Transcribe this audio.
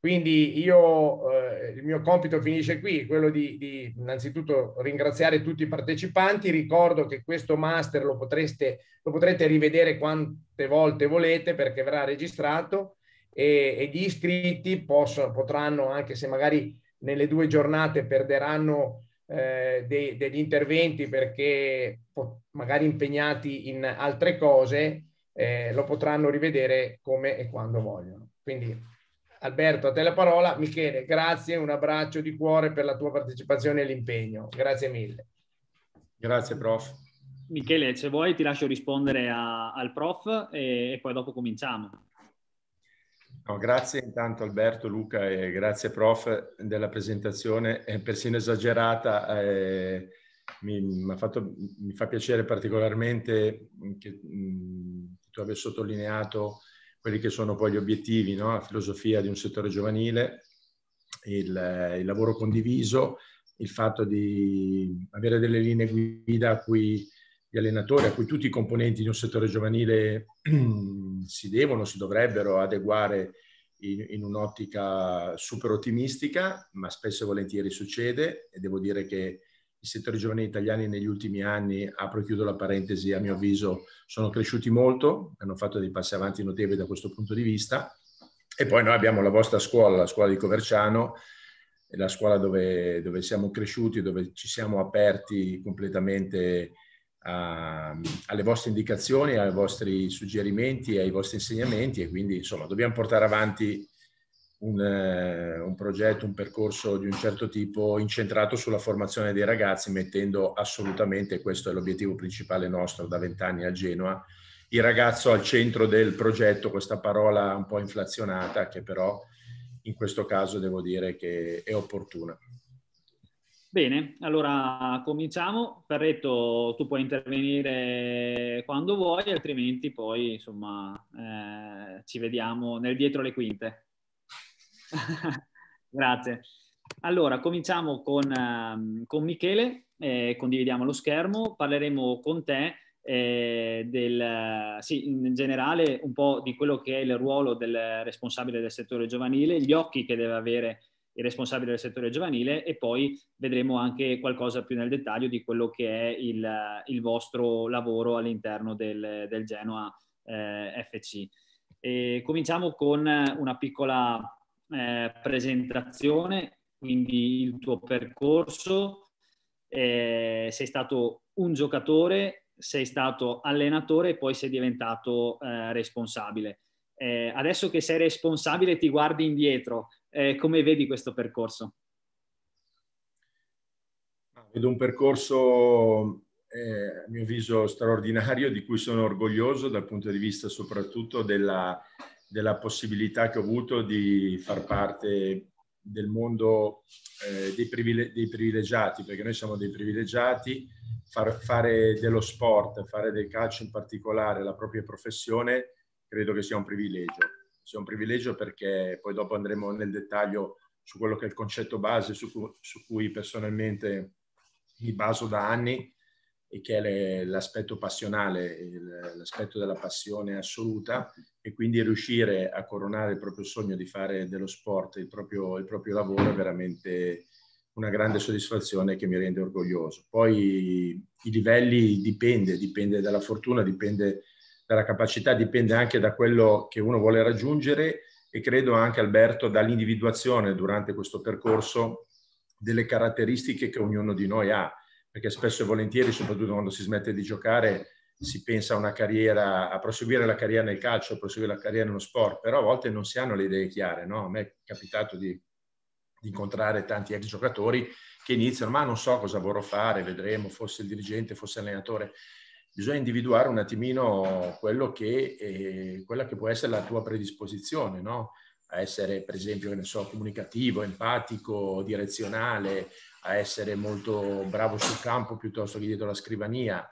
Quindi io, eh, il mio compito finisce qui, quello di, di, innanzitutto ringraziare tutti i partecipanti. Ricordo che questo master lo, potreste, lo potrete rivedere quante volte volete perché verrà registrato e, e gli iscritti possono, potranno, anche se magari nelle due giornate perderanno eh, dei, degli interventi perché magari impegnati in altre cose, eh, lo potranno rivedere come e quando vogliono. Quindi Alberto, a te la parola. Michele, grazie, un abbraccio di cuore per la tua partecipazione e l'impegno. Grazie mille. Grazie, prof. Michele, se vuoi ti lascio rispondere a, al prof e, e, poi dopo cominciamo. No, grazie intanto Alberto, Luca e grazie prof della presentazione, è persino esagerata. Eh, mi, fatto, mi, fa piacere particolarmente che mh, mm, tu abbia sottolineato quelli che sono poi gli obiettivi, no? la filosofia di un settore giovanile, il, il, lavoro condiviso, il fatto di avere delle linee guida a cui gli allenatori, a cui tutti i componenti di un settore giovanile si devono, si dovrebbero adeguare in, in un'ottica super ottimistica, ma spesso e volentieri succede e devo dire che il settore giovane italiani negli ultimi anni, apro e chiudo la parentesi, a mio avviso sono cresciuti molto, hanno fatto dei passi avanti notevoli da questo punto di vista. E poi noi abbiamo la vostra scuola, la scuola di Coverciano, la scuola dove, dove siamo cresciuti, dove ci siamo aperti completamente a, alle vostre indicazioni, ai vostri suggerimenti, ai vostri insegnamenti e quindi insomma dobbiamo portare avanti un, eh, un, progetto, un percorso di un certo tipo incentrato sulla formazione dei ragazzi, mettendo assolutamente, questo è l'obiettivo principale nostro da vent'anni a Genoa, il ragazzo al centro del progetto, questa parola un po' inflazionata che però in questo caso devo dire che è opportuna. Bene, allora cominciamo. Ferretto, tu puoi intervenire quando vuoi, altrimenti poi insomma eh, ci vediamo nel dietro le quinte. Grazie. Allora, cominciamo con, ehm, con Michele, eh, condividiamo lo schermo, parleremo con te eh, del, sì, in generale un po' di quello che è il ruolo del responsabile del settore giovanile, gli occhi che deve avere il responsabile del settore giovanile e poi vedremo anche qualcosa più nel dettaglio di quello che è il, il vostro lavoro all'interno del, del Genoa eh, FC. E cominciamo con una piccola eh, presentazione, quindi il tuo percorso, eh, sei stato un giocatore, sei stato allenatore e poi sei diventato eh, responsabile. Eh, adesso che sei responsabile ti guardi indietro, eh, come vedi questo percorso? Ah, vedo un percorso eh, a mio avviso straordinario di cui sono orgoglioso dal punto di vista soprattutto della della possibilità che ho avuto di far parte del mondo eh, dei, privile- dei, privilegiati, perché noi siamo dei privilegiati, far, fare dello sport, fare del calcio in particolare, la propria professione, credo che sia un privilegio. Sia un privilegio perché poi dopo andremo nel dettaglio su quello che è il concetto base su, cui, su cui personalmente mi baso da anni e che è l'aspetto passionale, l'aspetto della passione assoluta e quindi riuscire a coronare il proprio sogno di fare dello sport il proprio, il proprio lavoro è veramente una grande soddisfazione che mi rende orgoglioso. Poi i livelli dipende, dipende dalla fortuna, dipende dalla capacità, dipende anche da quello che uno vuole raggiungere e credo anche Alberto dall'individuazione durante questo percorso delle caratteristiche che ognuno di noi ha perché spesso e volentieri, soprattutto quando si smette di giocare, si pensa a una carriera, a proseguire la carriera nel calcio, a proseguire la carriera nello sport, però a volte non si hanno le idee chiare, no? A me è capitato di, di incontrare tanti ex giocatori che iniziano, ma non so cosa vorrò fare, vedremo, fosse il dirigente, fosse l'allenatore. Bisogna individuare un attimino quello che, eh, quella che può essere la tua predisposizione, no? a essere per esempio, so, comunicativo, empatico, direzionale, a essere molto bravo sul campo piuttosto che dietro la scrivania,